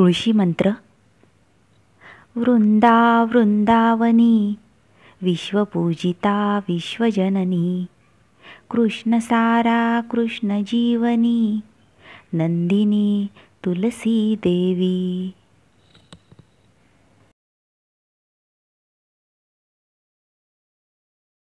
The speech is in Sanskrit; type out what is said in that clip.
मंत्र वृन्दा वृन्दावनी विश्वपूजिता विश्वजननी कृष्णसारा कृष्णजीवनी नन्दिनी देवी